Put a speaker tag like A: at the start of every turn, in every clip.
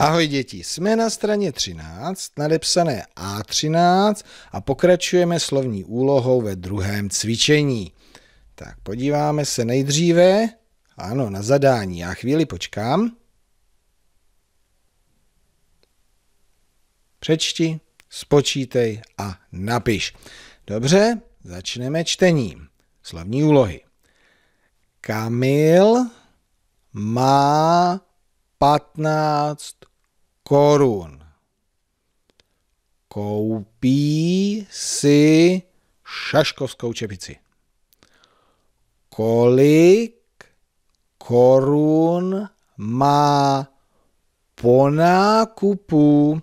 A: Ahoj děti, jsme na straně 13, nadepsané A13 a pokračujeme slovní úlohou ve druhém cvičení. Tak podíváme se nejdříve, ano, na zadání, já chvíli počkám. Přečti, spočítej a napiš. Dobře, začneme čtením. Slovní úlohy. Kamil má 15 korun. Koupí si šaškovskou čepici. Kolik korun má po nákupu?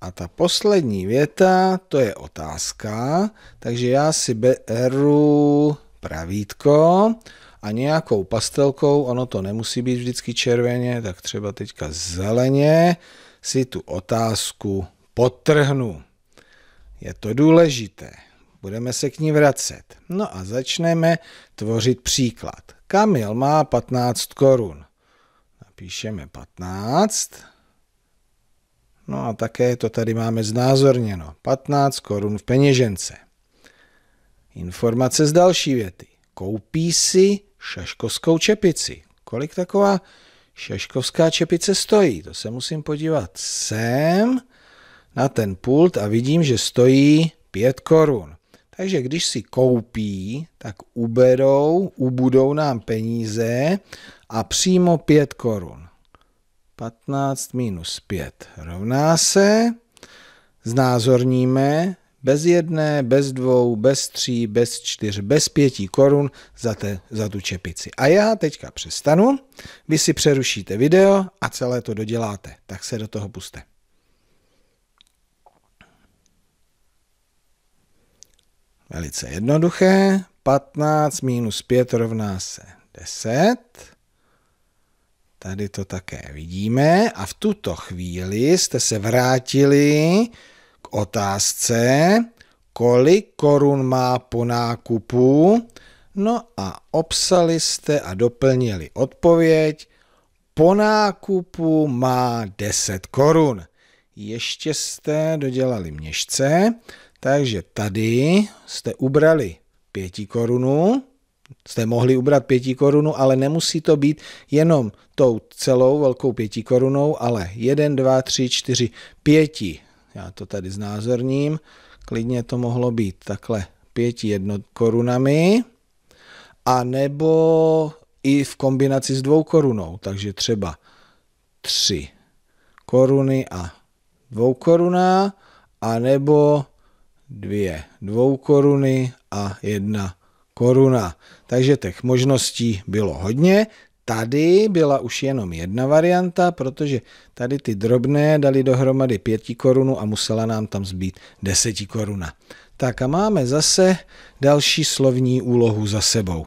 A: A ta poslední věta, to je otázka, takže já si beru pravítko a nějakou pastelkou, ono to nemusí být vždycky červeně, tak třeba teďka zeleně, si tu otázku potrhnu. Je to důležité. Budeme se k ní vracet. No a začneme tvořit příklad. Kamil má 15 korun. Napíšeme 15. No a také to tady máme znázorněno. 15 korun v peněžence. Informace z další věty. Koupí si šaškovskou čepici. Kolik taková Šaškovská čepice stojí. To se musím podívat sem na ten pult a vidím, že stojí 5 korun. Takže když si koupí, tak uberou, ubudou nám peníze a přímo 5 korun. 15 minus 5 rovná se, znázorníme, bez jedné, bez dvou, bez tří, bez čtyř, bez pěti korun za, te, za tu čepici. A já teďka přestanu, vy si přerušíte video a celé to doděláte. Tak se do toho puste. Velice jednoduché. 15 minus 5 rovná se 10. Tady to také vidíme. A v tuto chvíli jste se vrátili otázce, kolik korun má po nákupu, no a obsali jste a doplnili odpověď, po nákupu má 10 korun. Ještě jste dodělali měšce, takže tady jste ubrali 5 korunu, jste mohli ubrat 5 korunu, ale nemusí to být jenom tou celou velkou 5 korunou, ale 1, 2, 3, 4, 5 já to tady znázorním, klidně to mohlo být takhle pěti jednokorunami, korunami, a nebo i v kombinaci s dvou korunou, takže třeba tři koruny a dvou koruna, a nebo dvě dvou koruny a jedna koruna. Takže těch možností bylo hodně. Tady byla už jenom jedna varianta, protože tady ty drobné dali dohromady pěti korunu a musela nám tam zbýt desetikoruna. Tak a máme zase další slovní úlohu za sebou.